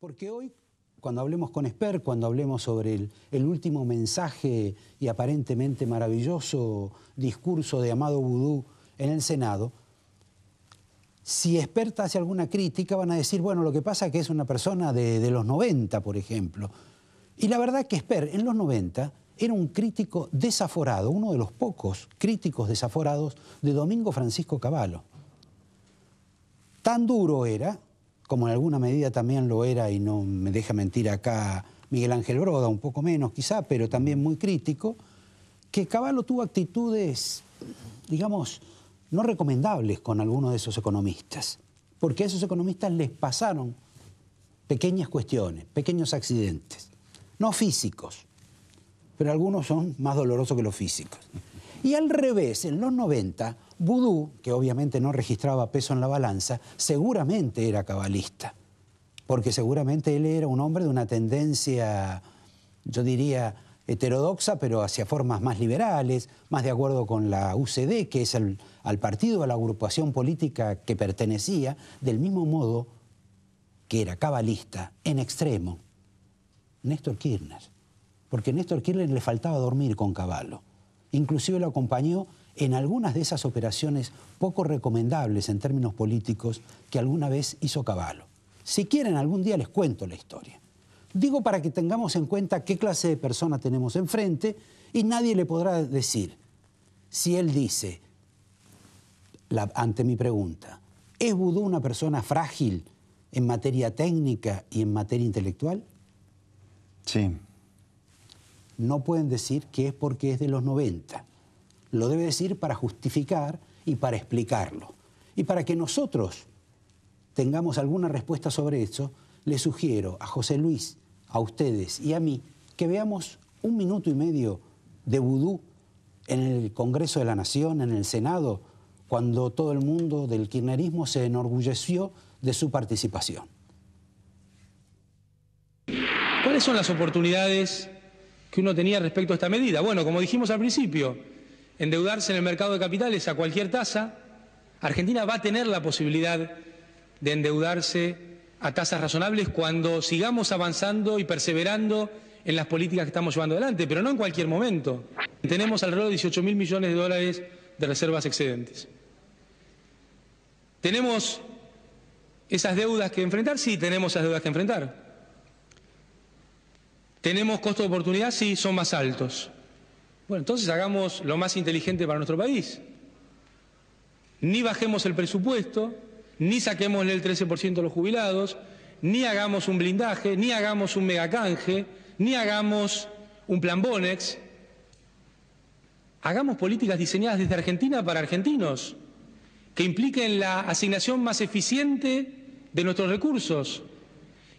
Porque hoy, cuando hablemos con Esper, cuando hablemos sobre el, último mensaje y aparentemente maravilloso discurso de Amado Vudú en el Senado, si experta hace alguna crítica, van a decir, bueno, lo que pasa es que es una persona de, los 90, por ejemplo. Y la verdad que Esper, en los 90, era un crítico desaforado, uno de los pocos críticos desaforados de Domingo Francisco Cavallo. Tan duro era como en alguna medida también lo era, y no me deja mentir acá Miguel Ángel Broda, un poco menos quizá, pero también muy crítico, que Caballo tuvo actitudes, digamos, no recomendables con algunos de esos economistas, porque a esos economistas les pasaron pequeñas cuestiones, pequeños accidentes, no físicos, pero algunos son más dolorosos que los físicos. Y al revés, en los 90, Vudú, que obviamente no registraba peso en la balanza, seguramente era cabalista, porque seguramente él era un hombre de una tendencia, yo diría, heterodoxa, pero hacia formas más liberales, más de acuerdo con la UCD, que es al partido, a la agrupación política que pertenecía, del mismo modo que era cabalista en extremo, Néstor Kirchner. Porque a Néstor Kirchner le faltaba dormir con Caballo. Inclusive lo acompañó en algunas de esas operaciones poco recomendables en términos políticos que alguna vez hizo Caballo. Si quieren, algún día les cuento la historia. Digo para que tengamos en cuenta qué clase de persona tenemos enfrente y nadie le podrá decir si él dice, ante mi pregunta, ¿es Vudú una persona frágil en materia técnica y en materia intelectual? Sí. No pueden decir que es porque es de los 90 lo debe decir para justificar y para explicarlo. Y para que nosotros tengamos alguna respuesta sobre eso, le sugiero a José Luis, a ustedes y a mí que veamos un minuto y medio de vudú en el Congreso de la Nación, en el Senado, cuando todo el mundo del kirchnerismo se enorgulleció de su participación. ¿Cuáles son las oportunidades que uno tenía respecto a esta medida? Bueno, como dijimos al principio, endeudarse en el mercado de capitales a cualquier tasa, Argentina va a tener la posibilidad de endeudarse a tasas razonables cuando sigamos avanzando y perseverando en las políticas que estamos llevando adelante, pero no en cualquier momento. Tenemos alrededor de 18 mil millones de dólares de reservas excedentes. ¿Tenemos esas deudas que enfrentar? Sí, tenemos esas deudas que enfrentar. ¿Tenemos costo de oportunidad? Sí, son más altos. Bueno, entonces hagamos lo más inteligente para nuestro país. Ni bajemos el presupuesto, ni saquemos el 13% a los jubilados, ni hagamos un blindaje, ni hagamos un megacanje, ni hagamos un plan Bonex. Hagamos políticas diseñadas desde Argentina para argentinos, que impliquen la asignación más eficiente de nuestros recursos,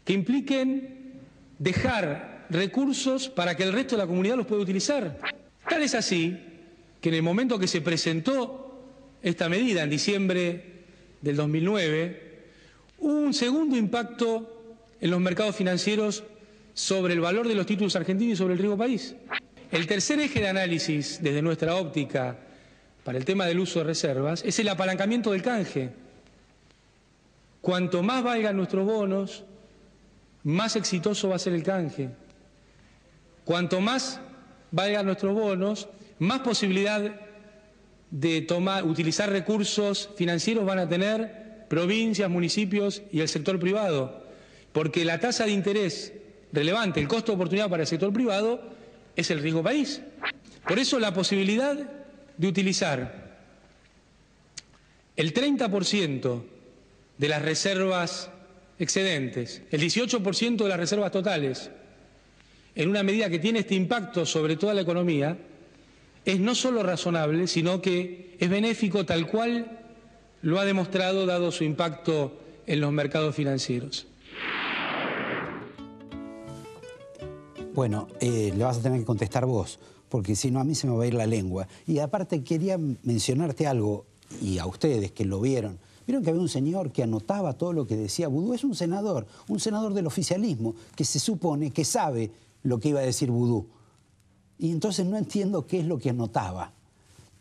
que impliquen dejar recursos para que el resto de la comunidad los pueda utilizar. Tal es así que en el momento que se presentó esta medida, en diciembre del 2009, hubo un segundo impacto en los mercados financieros sobre el valor de los títulos argentinos y sobre el riesgo país. El tercer eje de análisis desde nuestra óptica para el tema del uso de reservas es el apalancamiento del canje. Cuanto más valgan nuestros bonos, más exitoso va a ser el canje. Cuanto más valgan nuestros bonos, más posibilidad de tomar, utilizar recursos financieros van a tener provincias, municipios y el sector privado, porque la tasa de interés relevante, el costo de oportunidad para el sector privado es el riesgo país. Por eso la posibilidad de utilizar el 30% de las reservas excedentes, el 18% de las reservas totales, en una medida que tiene este impacto sobre toda la economía, es no solo razonable, sino que es benéfico tal cual lo ha demostrado dado su impacto en los mercados financieros. Bueno, eh, le vas a tener que contestar vos, porque si no a mí se me va a ir la lengua. Y aparte quería mencionarte algo, y a ustedes que lo vieron. Vieron que había un señor que anotaba todo lo que decía Vudú. Es un senador, un senador del oficialismo, que se supone que sabe lo que iba a decir Vudú. Y entonces no entiendo qué es lo que anotaba.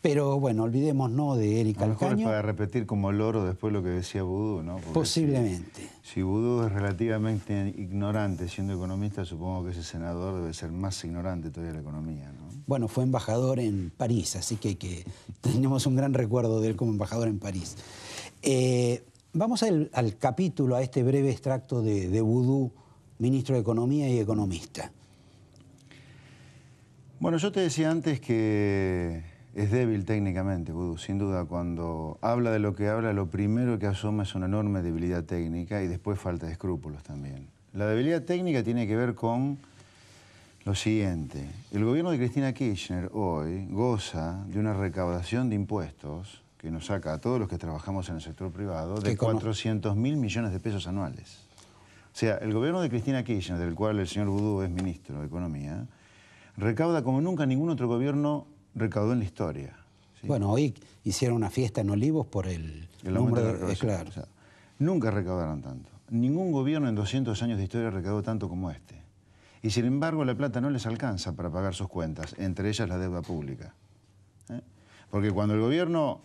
Pero bueno, no de Erika Alcaño. mejor para repetir como loro después lo que decía Vudú, ¿no? Posiblemente. Si, Vudú es relativamente ignorante siendo economista, supongo que ese senador debe ser más ignorante todavía de la economía, ¿no? Bueno, fue embajador en París, así que, tenemos un gran recuerdo de él como embajador en París. Eh, vamos al, capítulo, a este breve extracto de, de Vudú, ministro de Economía y economista. Bueno, yo te decía antes que es débil técnicamente, Vudú, sin duda. Cuando habla de lo que habla, lo primero que asoma es una enorme debilidad técnica y después falta de escrúpulos también. La debilidad técnica tiene que ver con lo siguiente. El gobierno de Cristina Kirchner hoy goza de una recaudación de impuestos que nos saca a todos los que trabajamos en el sector privado de 400 mil millones de pesos anuales. O sea, el gobierno de Cristina Kirchner, del cual el señor Vudú es ministro de Economía, recauda como nunca ningún otro gobierno recaudó en la historia. Bueno, hoy hicieron una fiesta en Olivos por el, el es eh, claro. nunca recaudaron tanto. Ningún gobierno en 200 años de historia recaudó tanto como este. Y sin embargo, la plata no les alcanza para pagar sus cuentas, entre ellas la deuda pública. ¿eh? Porque cuando el gobierno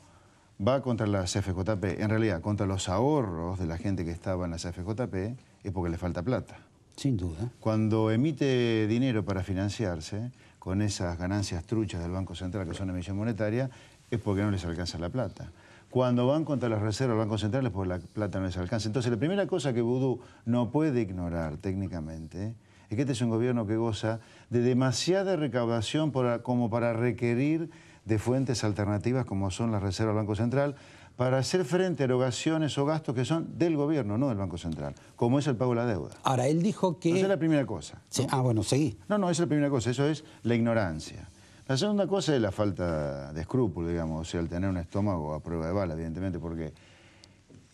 va contra la CFJP, en realidad contra los ahorros de la gente que estaba en la CFJP, es porque le falta plata. Sin duda. Cuando emite dinero para financiarse, con esas ganancias truchas del Banco Central, que son emisión monetaria, es porque no les alcanza la plata. Cuando van contra las reservas del Banco Central es porque la plata no les alcanza. Entonces, la primera cosa que Vudú no puede ignorar técnicamente es que este es un gobierno que goza de demasiada recaudación como para requerir de fuentes alternativas como son las reservas del Banco Central, para hacer frente a erogaciones o gastos que son del gobierno, no del Banco Central, como es el pago de la deuda. Ahora, él dijo que... Esa es la primera cosa. Ah, bueno, seguí. No, no, esa es la primera cosa, eso es la ignorancia. La segunda cosa es la falta de escrúpulo, digamos, o sea, el tener un estómago a prueba de bala, evidentemente, porque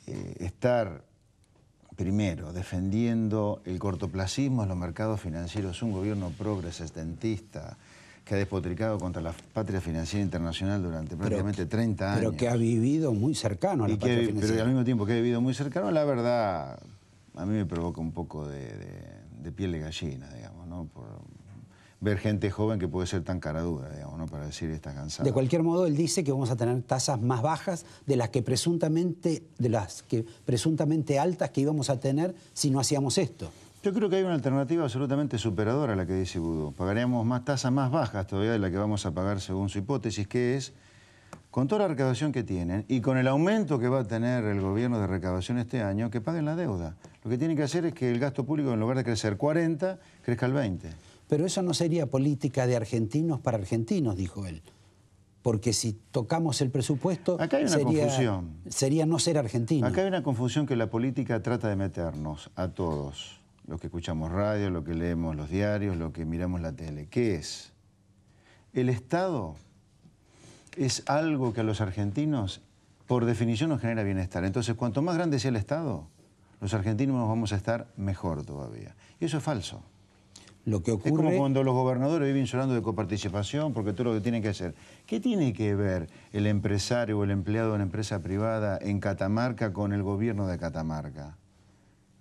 eh, estar, primero, defendiendo el cortoplacismo en los mercados financieros, un gobierno progresistentista, que ha despotricado contra la patria financiera internacional durante prácticamente 30 años. Pero que ha vivido muy cercano a la patria financiera. Pero al mismo tiempo que ha vivido muy cercano, la verdad, a mí me provoca un poco de, piel de gallina, digamos, ¿no? Por, ver gente joven que puede ser tan caradura, digamos, ¿no? para decir está cansada. De cualquier modo, él dice que vamos a tener tasas más bajas de las que presuntamente, de las que presuntamente altas que íbamos a tener si no hacíamos esto. Yo creo que hay una alternativa absolutamente superadora a la que dice Budú. Pagaríamos más tasas más bajas todavía de la que vamos a pagar según su hipótesis, que es, con toda la recaudación que tienen y con el aumento que va a tener el gobierno de recaudación este año, que paguen la deuda. Lo que tienen que hacer es que el gasto público, en lugar de crecer 40, crezca al 20. Pero eso no sería política de argentinos para argentinos, dijo él. Porque si tocamos el presupuesto, Acá sería no ser argentino. Acá hay una confusión que la política trata de meternos a todos lo que escuchamos radio, lo que leemos los diarios, lo que miramos la tele. ¿Qué es? El Estado es algo que a los argentinos, por definición, nos genera bienestar. Entonces, cuanto más grande sea el Estado, los argentinos nos vamos a estar mejor todavía. Y eso es falso. Lo que ocurre... Es como cuando los gobernadores viven llorando de coparticipación porque todo lo que tienen que hacer. ¿Qué tiene que ver el empresario o el empleado de una empresa privada en Catamarca con el gobierno de Catamarca?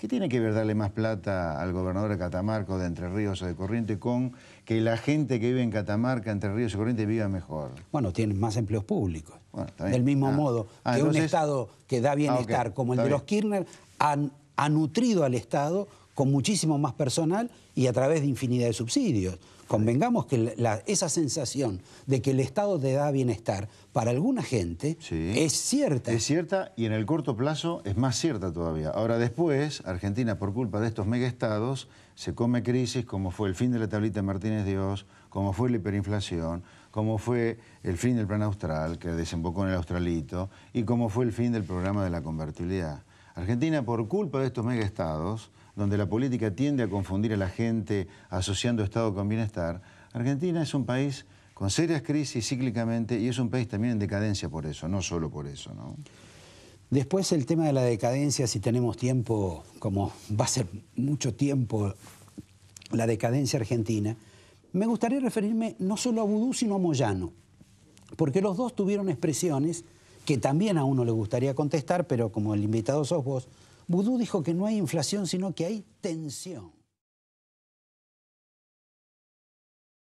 ¿Qué tiene que ver darle más plata al gobernador de Catamarca, de Entre Ríos o de Corrientes, con que la gente que vive en Catamarca, Entre Ríos y Corrientes viva mejor? Bueno, tiene más empleos públicos. Del mismo ah. modo ah, que un Estado que da ah, bienestar, como el de los Kirchner, ha nutrido al Estado con muchísimo más personal y a través de infinidad de subsidios. Convengamos que esa sensación de que el Estado te da bienestar para alguna gente es cierta. Es cierta y en el corto plazo es más cierta todavía. Ahora después, Argentina por culpa de estos megaestados se come crisis como fue el fin de la tablita Martínez Dios, como fue la hiperinflación, como fue el fin del plan austral que desembocó en el australito y como fue el fin del programa de la convertibilidad. Argentina, por culpa de estos megaestados, donde la política tiende a confundir a la gente asociando Estado con bienestar, Argentina es un país con serias crisis cíclicamente y es un país también en decadencia por eso, no solo por eso. Después el tema de la decadencia, si tenemos tiempo, como va a ser mucho tiempo la decadencia argentina, me gustaría referirme no solo a Vudú, sino a Moyano, porque los dos tuvieron expresiones que también a uno le gustaría contestar, pero como el invitado sos vos, dijo que no hay inflación, sino que hay tensión.